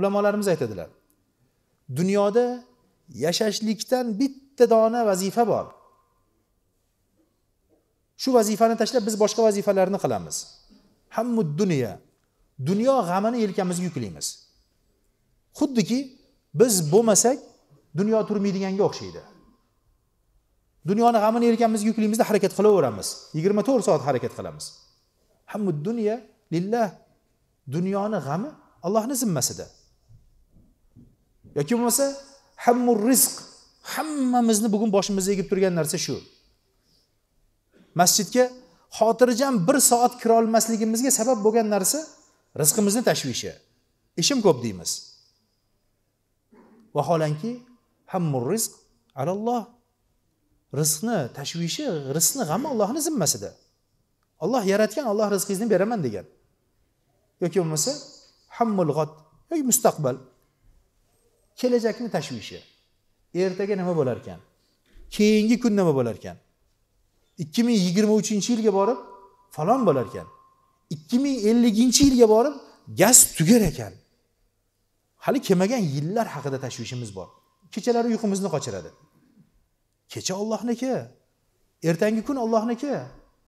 ulamolarimiz aytadilar dunyoda yashashlikdan bitta dona vazifa bor shu vazifani tashlab biz boshqa vazifalarni qilamiz hammud dunyo dunyo g'amini yelkamizga yuklaymiz xuddiki biz bo'lmasak dunyo turmaydiganga o'xshaydi dunyoni g'amini yelkamizga yuklaymizda harakat qilaveramiz yigirma to'rt soat harakat qilamiz hammud dunyo lillah dunyoni g'ami allohni zimmasida yoki bo'lmasa hammur rizq hammamizni bugun boshimizda egib turgan narsa shu masjidga xotirjam bir soat kirolmasligimizga sabab bo'lgan narsa rizqimizni tashvishi ishim ko'p deymiz vaholanki hammur rizq alalloh rizqni tashvishi rizqni g'ami allohni zimmasida olloh yaratgan olloh rizqingizni beraman degan yoki bo'lmasa hammul g'ot yoki mustaqbal kelajakni tashvishi ertaga nima bo'lar ekan keyingi kun nima bo'lar ekan ikki ming yigirma uchinchi yilga borib falon bo'lar ekan ikki ming elliginchi yilga borib gaz tugar ekan hali kelmagan yillar haqida tashvishimiz bor kechalari uyqumizni qochiradi kecha ollohniki ertangi kun ollohniki